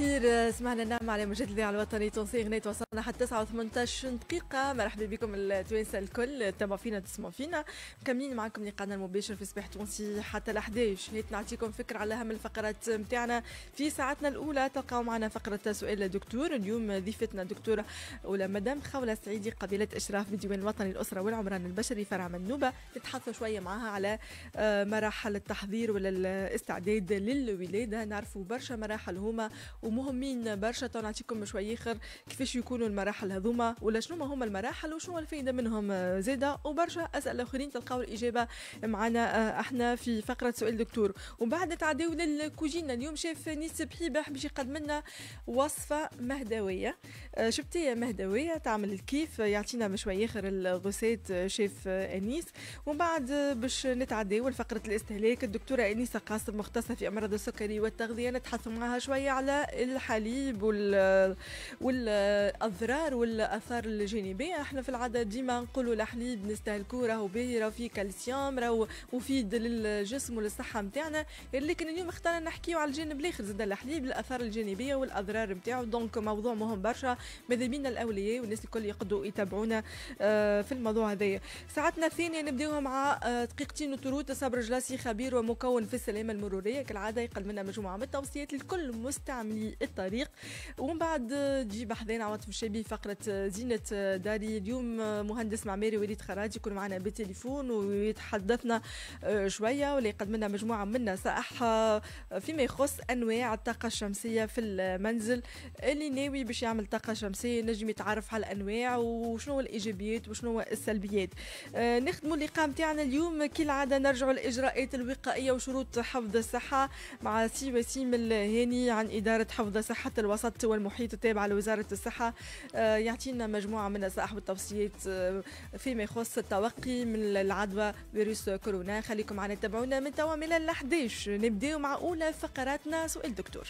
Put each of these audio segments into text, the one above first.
الخير سمعنا نعم على مجد الإذاعة الوطني التونسي غنيت وصلنا حتى 9 و18 دقيقة مرحبا بكم التوانسة الكل تابعوا فينا تسمعوا فينا مكملين معكم لقاءنا المباشر في صباح تونسي حتى ل 11 نعطيكم فكرة على أهم الفقرات نتاعنا في ساعتنا الأولى تلقاو معنا فقرة سؤال دكتور اليوم ضيفتنا الدكتورة ولا مدام خولة سعيدي قبيلة إشراف بالديوان الوطني الأسرة والعمران البشري فرع منوبة نتحدثوا شوية معها على آه، مراحل التحضير ولا الاستعداد للولادة نعرفوا برشا مراحل هما ومهمين برشا تو نعطيكم شوي اخر كيفاش يكونوا المراحل هذوما ولا شنو هما المراحل وشنو الفائده منهم زاده وبرشا اسئله اخرين تلقاو الاجابه معنا آه، احنا في فقره سؤال دكتور ومن بعد تعداو للكوجينا اليوم شاف نيس بحيبه باش يقدم لنا وصفه مهدويه آه، شبتيه مهدويه تعمل الكيف يعطينا مشوي اخر الغسيت آه، شاف انيس ومن بعد باش نتعداو لفقره الاستهلاك الدكتوره انيسه قاسم مختصه في امراض السكري والتغذيه نتحدث معها شويه على الحليب وال والاضرار والاثار الجانبيه احنا في العاده ديما نقولوا الحليب نستهلكوه راهو باهي راهو فيه كالسيوم راهو مفيد للجسم وللصحه نتاعنا لكن اليوم اخترنا نحكيو على الجانب الاخر زاد الحليب الاثار الجانبيه والاضرار نتاعو دونك موضوع مهم برشا ماذا بينا الاولياء والناس الكل يقدروا يتابعونا آه، في الموضوع هذايا ساعتنا الثانيه نبداوها مع آه، دقيقتين وتروت صبر جلاسي خبير ومكون في السلامه المروريه كالعاده يقل لنا مجموعه من التوصيات لكل مستعملين في الطريق ومن بعد تجيب حذانا عواطف الشابي فقرة زينة داري اليوم مهندس معماري وليد خراج يكون معنا بالتليفون ويتحدثنا آه، شوية ولا يقدم لنا مجموعة من نصائح آه، فيما يخص أنواع الطاقة الشمسية في المنزل اللي ناوي باش يعمل طاقة شمسية نجم يتعرف على الأنواع وشنو الإيجابيات وشنو السلبيات آه، نخدموا اللقاء متاعنا اليوم كالعادة نرجعوا لإجراءات الوقائية وشروط حفظ الصحة مع سي وسيم الهاني عن إدارة حفظ صحة الوسط والمحيط التابعة لوزارة الصحة آه، يعطينا مجموعة من النصائح التوصيات آه، فيما يخص التوقي من العدوى فيروس كورونا خليكم معنا تابعونا من توا من 11 نبداو مع أولى فقراتنا سؤال دكتور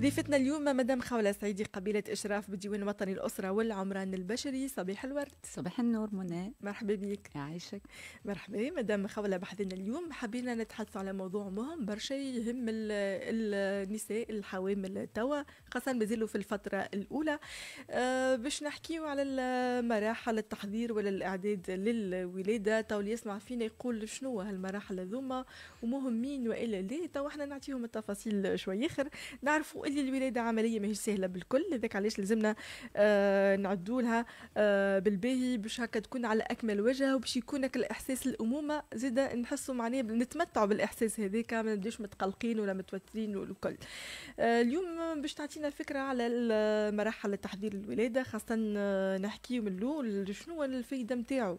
ضيفتنا اليوم مدام خولة سعيدي قبيلة إشراف بالديوان الوطني الأسرة والعمران البشري صباح الورد صباح النور منى مرحبا بك يعيشك مرحبا مدام خولة بحثنا اليوم حبينا نتحدث على موضوع مهم برشا يهم النساء الحوامل توا خاصة مازالوا في الفترة الأولى آه، باش نحكيو على مراحل التحضير ولا الإعداد للولادة توا اللي يسمع فينا يقول شنو هالمراحل هذوما ومهمين وإلا لا توا احنا نعطيهم التفاصيل شوي آخر نعرفوا اللي الولاده عمليه ماهيش سهله بالكل هذاك علاش لازمنا نعدولها آه، نعدوا لها آه، بالباهي باش هكا تكون على اكمل وجه وباش يكونك الاحساس الامومه زيد نحسوا معناه نتمتعوا بالاحساس هذاك ما نبداوش متقلقين ولا متوترين والكل آه، اليوم باش تعطينا فكره على مراحل تحضير الولاده خاصه نحكيو من الاول شنو الفايده نتاعو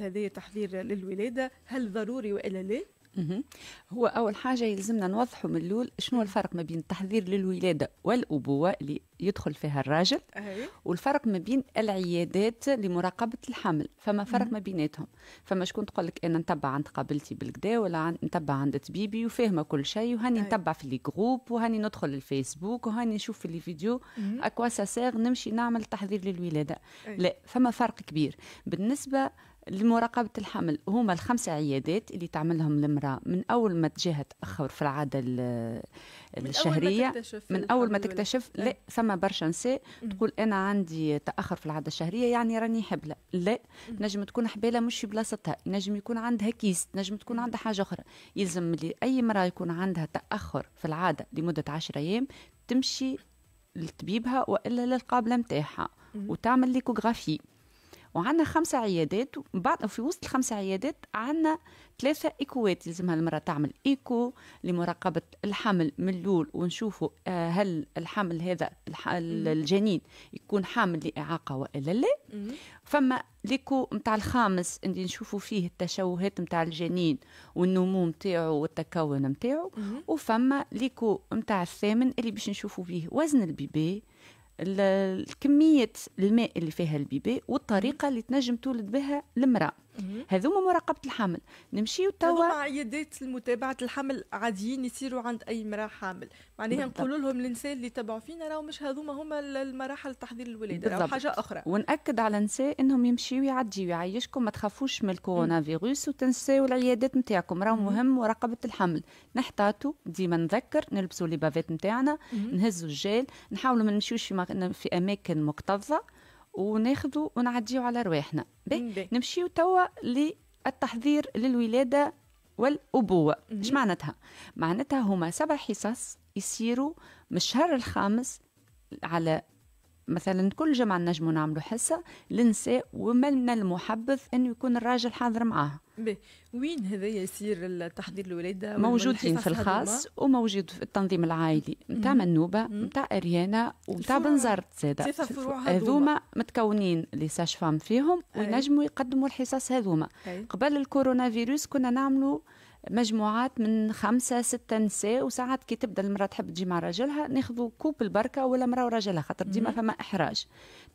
هذايا تحضير للولاده هل ضروري والا لا هو اول حاجه يلزمنا نوضحوا من الاول شنو الفرق ما بين التحضير للولاده والابوه اللي يدخل فيها الراجل أيوة. والفرق ما بين العيادات لمراقبه الحمل فما فرق ما بيناتهم فما شكون تقول لك انا نتبع عند قابلتي بالكدا ولا نتبع عند طبيبي وفاهمه كل شيء وهاني أيوة. نتبع في لي جروب وهاني ندخل الفيسبوك وهاني نشوف في لي فيديو اكوا سا نمشي نعمل تحضير للولاده أيوة. لا فما فرق كبير بالنسبه لمراقبة الحمل هما الخمسة عيادات اللي تعملهم المرأة من أول ما تجيها تأخر في العادة الشهرية من أول ما تكتشف لا, إيه. لا. ثم برشا نساء تقول أنا عندي تأخر في العادة الشهرية يعني راني حبلة لا نجم تكون حبالة مش في بلاصتها نجم يكون عندها كيس نجم تكون عندها حاجة أخرى يلزم لي أي مرأة يكون عندها تأخر في العادة لمدة عشر أيام تمشي لطبيبها وإلا للقابلة متاحة وتعمل ليكوغرافي وعندنا خمسة عيادات بعد في وسط الخمسة عيادات عندنا ثلاثة إيكوات يلزمها المرأة تعمل إيكو لمراقبة الحمل من الأول ونشوفوا آه، هل الحمل هذا الجنين يكون حامل لإعاقة وإلا لا فما ليكو متاع الخامس اللي نشوفوا فيه التشوهات متاع الجنين والنمو نتاعو والتكون نتاعو وفما ليكو متاع الثامن اللي باش نشوفوا فيه وزن البيبي كميه الماء اللي فيها البيبي والطريقه اللي تنجم تولد بها المراه هذوما مراقبه الحمل نمشيو توا عيادات لمتابعه الحمل عاديين يصيروا عند اي مراه حامل معناها نقول لهم النساء اللي تبعوا فينا راهو مش هذوما هما المراحل تحضير الولاده راهو حاجه اخرى وناكد على النساء انهم يمشيو يعديو يعيشكم ما تخافوش من الكورونا فيروس وتنساو العيادات نتاعكم راهو مهم مراقبه الحمل نحتاطوا ديما نذكر نلبسوا لي بافيت نتاعنا نهزوا الجيل نحاولوا ما نمشيوش في, في اماكن مكتظه وناخذوا ونعديو على رواحنا نمشيو توا للتحضير للولاده والابوه اش معناتها معناتها هما سبع حصص يصيروا من الشهر الخامس على مثلا كل جمعة نجموا نعملوا حصة للنساء ومن المحبذ أنه يكون الراجل حاضر معاها وين هذا يصير تحضير الولادة موجودين في الخاص وموجود في التنظيم العائلي نتاع منوبة نتاع اريانا ونتاع بنزرت زادة هذوما متكونين لي ساش فام فيهم وينجموا يقدموا الحصص هذوما قبل الكورونا فيروس كنا نعملوا مجموعات من خمسة ستة نساء وساعات كي تبدا المرأة تحب تجي مع راجلها ناخذوا كوب البركة ولا مرأة وراجلها خاطر ديما فما إحراج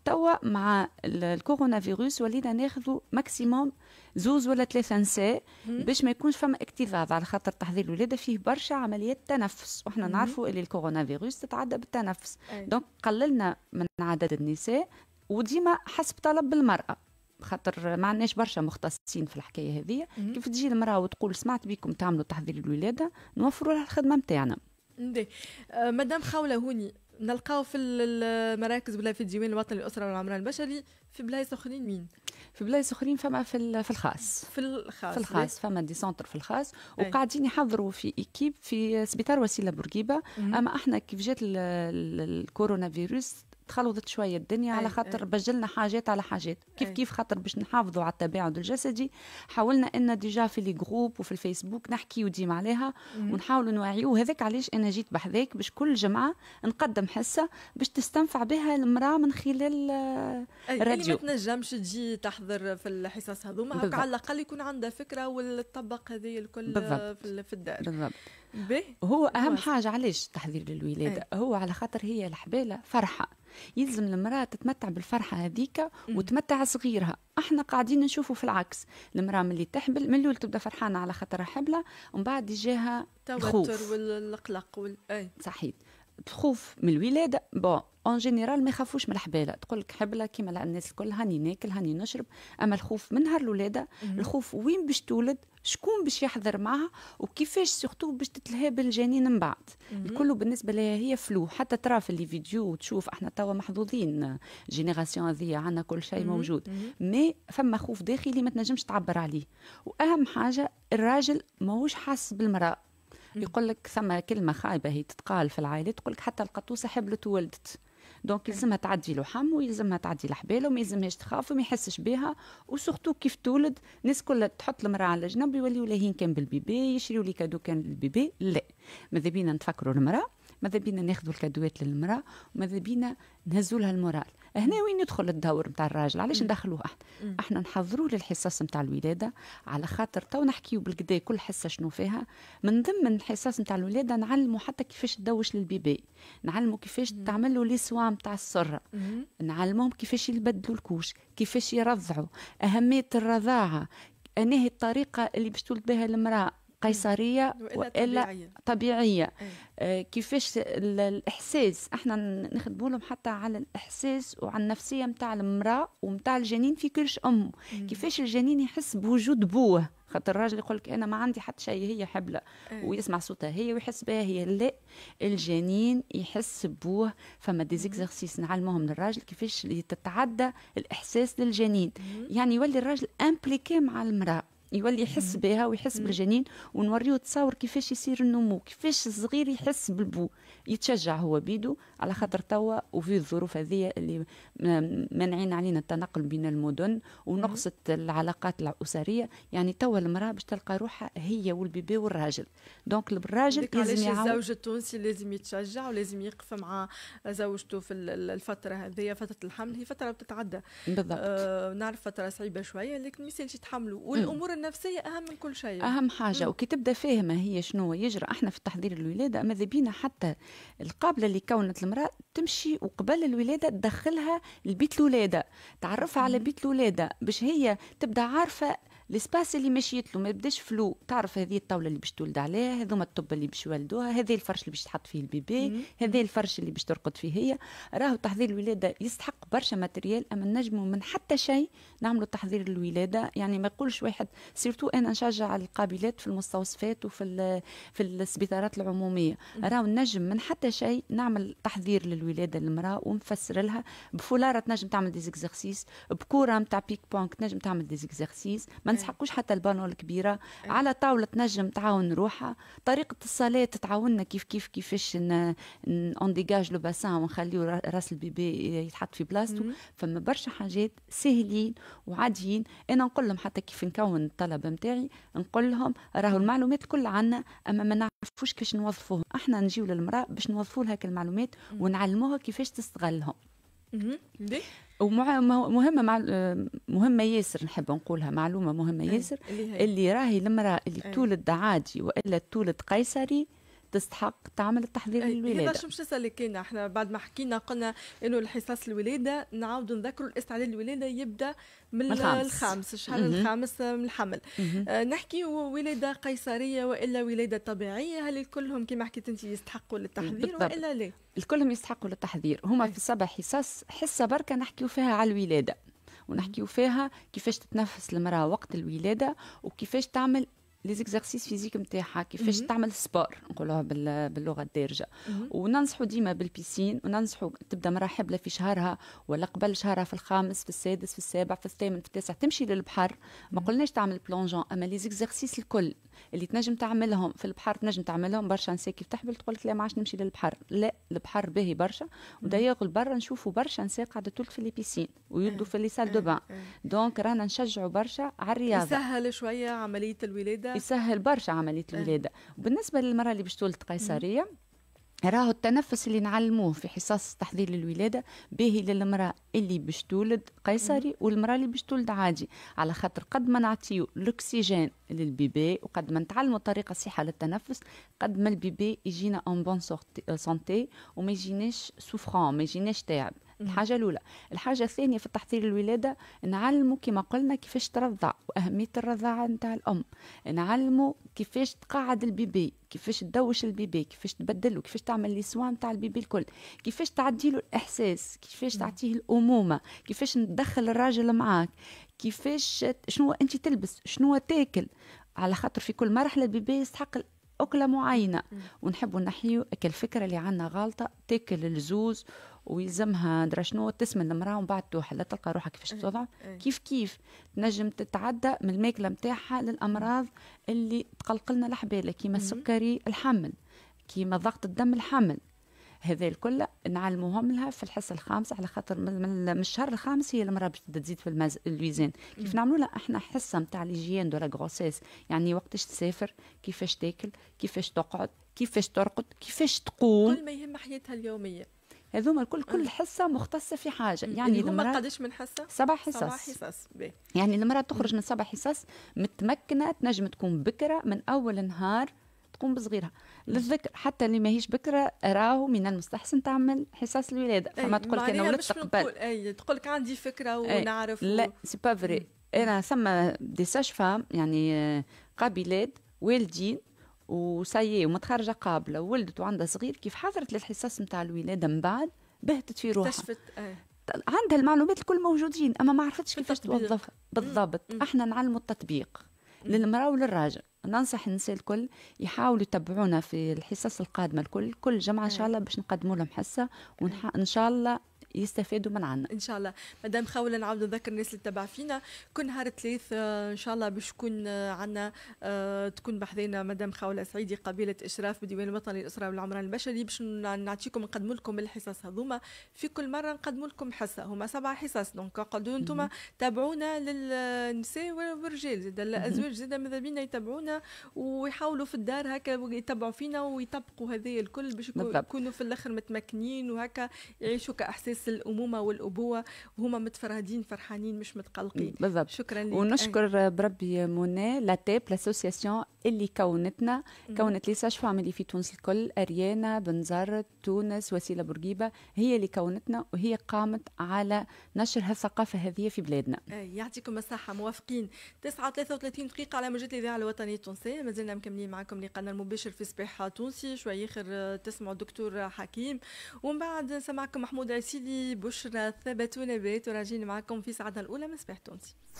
توا مع الكورونا فيروس ولينا ناخذوا ماكسيموم زوز ولا ثلاثة نساء باش ما يكونش فما اكتظاظ على خاطر تحضير الولادة فيه برشا عمليات تنفس وإحنا نعرفوا اللي الكورونا فيروس تتعدى بالتنفس دونك قللنا من عدد النساء وديما حسب طلب المرأة خاطر ما عندناش برشا مختصين في الحكايه هذه كيف تجي المراه وتقول سمعت بكم تعملوا تحضير الولاده نوفروا لها الخدمه نتاعنا آه، مدام خوله هوني نلقاو في المراكز ولا في الديوان الوطني للاسره والعمران البشري في بلايص اخرين مين؟ في بلايص اخرين فما في في الخاص في الخاص في الخاص فما دي سونتر في الخاص وقاعدين يحضروا في ايكيب في سبيطار وسيله بورقيبه اما احنا كيف جات الكورونا فيروس تخلطت شويه الدنيا على خاطر بجلنا حاجات على حاجات كيف أي. كيف خاطر باش نحافظوا على التباعد الجسدي حاولنا ان ديجا في لي جروب وفي الفيسبوك نحكي ديما عليها ونحاولوا نوعيو هذاك علاش انا جيت بحذاك باش كل جمعه نقدم حصه باش تستنفع بها المراه من خلال يعني الراديو ما تنجمش تجي تحضر في الحصص هذوما على الاقل يكون عندها فكره وتطبق هذه الكل بالضبط. في الدار بالضبط هو اهم حاجه علاش تحضير للولاده هو على خاطر هي الحباله فرحه يلزم المرأة تتمتع بالفرحة هذيك وتمتع صغيرها احنا قاعدين نشوفوا في العكس المرأة ملي تحبل من الأول تبدا فرحانة على خاطرها حبلة ومن بعد يجيها التوتر والقلق وال... صحيح بخوف من الولاده بون اون جينيرال ما يخافوش من الحباله تقول لك حبله كيما الناس الكل هاني ناكل هاني نشرب اما الخوف من نهار الولاده الخوف وين باش تولد شكون باش يحضر معها وكيفاش سورتو باش تتلهى بالجنين من بعد الكل بالنسبه لها هي فلو حتى ترى في لي فيديو وتشوف احنا توا محظوظين جينيراسيون هذيا عندنا كل شيء موجود مي فما خوف داخلي ما تنجمش تعبر عليه واهم حاجه الراجل ماهوش حاس بالمراه يقول لك ثم كلمه خايبه هي تتقال في العائلات تقول لك حتى القطوسه حبلت وولدت دونك يلزمها تعدي لحم ويلزمها تعدي لحبال وما يلزمهاش تخاف وما يحسش بها وسورتو كيف تولد الناس كلها تحط المراه على جنب يوليو لاهين كان بالبيبي يشريوا لي كادو كان للبيبي لا ماذا بينا نفكروا المراه ماذا بينا ناخذوا الكادوات للمراه وماذا بينا نهزوا لها المورال هنا وين يدخل الدور نتاع الراجل علاش ندخلوه احنا احنا نحضروه للحصص نتاع الولاده على خاطر تو نحكيو بالكدا كل حصه شنو فيها من ضمن الحصص نتاع الولاده نعلمو حتى كيفاش تدوش للبيبي نعلمو كيفاش تعمل له لي سوا نتاع السره نعلمهم كيفاش يبدلوا الكوش كيفاش يرضعوا اهميه الرضاعه انهي الطريقه اللي باش تولد بها المراه قيصريه والا طبيعيه, طبيعية. آه، كيفاش الاحساس احنا نخدموا لهم حتى على الاحساس وعلى النفسيه متاع المراه ومتاع الجنين في كرش امه كيفاش الجنين يحس بوجود بوه خاطر الراجل يقول لك انا ما عندي حتى شيء هي حبله أيه. ويسمع صوتها هي ويحس بها هي لا الجنين يحس بوه فما ديزيكزرسيس نعلموهم للراجل كيفاش تتعدى الاحساس للجنين مم. يعني يولي الراجل امبليكي مع المراه يولي يحس بها ويحس بالجنين ونوريه تصاور كيفاش يصير النمو كيفاش الصغير يحس بالبو يتشجع هو بيدو على خاطر توا وفي الظروف هذه اللي مانعين علينا التنقل بين المدن ونقصت العلاقات الاسريه يعني توا المراه باش تلقى روحها هي والبيبي والراجل دونك الراجل لازم يعاون الزوج التونسي لازم يتشجع ولازم يقف مع زوجته في الفتره هذه فتره الحمل هي فتره بتتعدى بالضبط آه نعرف فتره صعيبه شويه لكن ما يسالش يتحملوا والامور النفسية أهم من كل شيء أهم حاجة وكي تبدا فاهمة هي شنو يجرى احنا في تحضير الولادة ماذا بينا حتى القابلة اللي كونت المرأة تمشي وقبل الولادة تدخلها لبيت الولادة تعرفها على بيت الولادة باش هي تبدا عارفة الاسباس اللي مشيت له ما بداش فلو تعرف هذه الطاوله اللي باش تولد عليها هذوما الطب اللي باش يولدوها هذا الفرش اللي باش تحط فيه البيبي هذا الفرش اللي باش ترقد فيه هي راهو تحضير الولاده يستحق برشا ماتريال اما نجموا من حتى شيء نعملوا تحضير الولاده يعني ما يقولش واحد سيرتو انا نشجع القابلات في المستوصفات وفي في السبيطارات العموميه راهو نجم من حتى شيء نعمل تحضير للولاده للمراه ونفسر لها بفولاره تنجم تعمل ديزيكزرسيس بكوره نتاع بيك بونك تنجم تعمل ديزيكزرسيس ما أيوة. يسحقوش حتى البانو الكبيره إيه. على طاوله تنجم تعاون روحها طريقه الصلاه تتعاوننا كيف كيف كيفاش نديجاج لو باسان ونخليو راس البيبي يتحط في بلاصته فما برشا حاجات سهلين وعاديين انا نقول لهم حتى كيف نكون الطلبه نتاعي نقول لهم راهو المعلومات كل عنا اما ما نعرفوش كيفاش نوظفوهم احنا نجيو للمراه باش نوظفوا لها المعلومات ونعلموها كيفاش تستغلهم ومهمه مهمه ياسر نحب نقولها معلومه مهمه إيه، ياسر اللي راهي المراه اللي إيه. تولد عادي والا تولد قيصري تستحق تعمل التحضير إيه، للولاده هذا شو مش نسالك انا احنا بعد ما حكينا قلنا انه الحصص الولاده نعاودوا نذكروا الاستعداد للولاده يبدا من الخامس, الخامس الشهر الخامس من الحمل آه نحكي ولاده قيصريه والا ولاده طبيعيه هل كلهم كما حكيت انت يستحقوا للتحضير بالضبط. والا لا الكلهم يستحقوا للتحضير هما أي. في سبع حصص حصه بركه نحكيو فيها على الولاده ونحكيو فيها كيفاش تتنفس المرأة وقت الولادة وكيفاش تعمل لي زيكزارسيس فيزيك نتاعها كيفاش تعمل سبور نقولوها باللغه الدارجه وننصحوا ديما بالبيسين وننصحوا تبدا مرا حبله في شهرها ولا قبل شهرها في الخامس في السادس في السابع في الثامن في التاسع تمشي للبحر ما قلناش تعمل بلونجون اما لي زيكزارسيس الكل اللي تنجم تعملهم في البحر تنجم تعملهم برشا نساء كيف تحبل تقول لك لا ما عادش نمشي للبحر لا البحر باهي برشا ودايوغ برا نشوفوا برشا نساء قاعده تولد في لي بيسين ويلدوا في لي سال دو بان دونك رانا نشجعوا برشا على الرياضه يسهل شويه عمليه الولاده يسهل برشا عمليه الولاده وبالنسبه للمراه اللي باش تولد قيصريه راهو التنفس اللي نعلموه في حصص تحضير للولادة باهي للمرأة اللي باش تولد قيصري والمرأة اللي باش تولد عادي على خاطر قد ما نعطيو الأكسجين للبيبي وقد ما نتعلموا طريقة صحيحة للتنفس قد ما البيبي يجينا اون بون سونتي وما يجيناش سوفران ما يجيناش تعب الحاجه الاولى الحاجه الثانيه في تحضير الولاده نعلمه كما قلنا كيفاش ترضع واهميه الرضاعه نتاع الام نعلمه كيفاش تقعد البيبي كيفاش تدوش البيبي كيفاش تبدله كيفاش تعمل لي سوان نتاع البيبي الكل كيفاش تعدي له الاحساس كيفاش تعطيه الامومه كيفاش ندخل الراجل معاك كيفاش شنو انت تلبس شنو تاكل على خاطر في كل مرحله البيبي يستحق أكلة معينة ونحب نحيو الفكرة اللي عندنا غلطة تاكل الزوز ويلزمها درا شنو تسمن المراه ومن بعد توحل تلقى روحها كيفاش توضع إيه، إيه. كيف كيف تنجم تتعدى من الماكله نتاعها للامراض اللي تقلقلنا الحباله كيما السكري الحمل كيما ضغط الدم الحمل هذا الكل نعلموهم لها في الحصه الخامسه على خاطر من الشهر الخامس هي المراه باش تزيد في المز... الويزان كيف نعملوا لها احنا حصه نتاع ليجيان دو لا يعني وقتاش تسافر كيفاش تاكل كيفاش تقعد كيفاش ترقد كيفاش تقوم كل ما يهم حياتها اليوميه هذوما الكل كل أه. حصه مختصه في حاجه يعني هما قداش من حصه سبع حصص سبع حصص يعني المراه تخرج من سبع حصص متمكنه تنجم تكون بكره من اول نهار تقوم بصغيرها للذكر حتى اللي ماهيش بكره راهو من المستحسن تعمل حصص الولاده فما تقول لك انا ولدت قبل اي تقول لك عندي فكره ونعرف لا سي با فري انا ثم دي ساج فام يعني قابلات والدين وساي ومتخرجه قابله وولدت وعندها صغير كيف حضرت للحصص نتاع الولاده من بعد بهتت في روحها اكتشفت آه. عندها المعلومات الكل موجودين اما ما عرفتش كيفاش توظفها بالضبط احنا نعلموا التطبيق للمراه وللراجل ننصح النساء الكل يحاولوا يتبعونا في الحصص القادمه الكل كل جمعه ان آه. شاء الله باش نقدموا لهم حصه آه. وان شاء الله يستفادوا من عنا ان شاء الله مدام خولة نعاود نذكر الناس اللي تبع فينا كل نهار ثلاث آه، ان شاء الله باش تكون آه، عندنا آه، تكون بحذينا مدام خولة سعيدي قبيلة اشراف بالديوان الوطني للاسره والعمران البشري باش نعطيكم نقدم لكم الحصص هذوما في كل مره نقدم لكم حصه هما سبع حصص دونك قعدوا انتم تابعونا للنساء والرجال زاد الازواج زاد ماذا بينا يتابعونا ويحاولوا في الدار هكا يتبعوا فينا ويطبقوا هذايا الكل باش يكونوا في الاخر متمكنين وهكا يعيشوا كاحساس مجلس الامومه والابوه وهما متفرهدين فرحانين مش متقلقين بالضبط شكرا لك ونشكر بربي منى لاتيب لاسوسياسيون اللي كونتنا كونت ليساج فاميلي في تونس الكل أريانا بنزر تونس وسيلة بورقيبة هي اللي كونتنا وهي قامت على نشر هالثقافة هذه في بلادنا إيه، يعطيكم الصحة موافقين 9 33 دقيقة على موجات الإذاعة الوطنية التونسية مازلنا مكملين معكم لقاءنا المباشر في صباح تونسي شوي آخر آه، تسمعوا الدكتور حكيم ومن بعد نسمعكم محمود عسيلي بشرى ثبتوا نبات وراجعين معكم في ساعتنا الأولى من صباح تونسي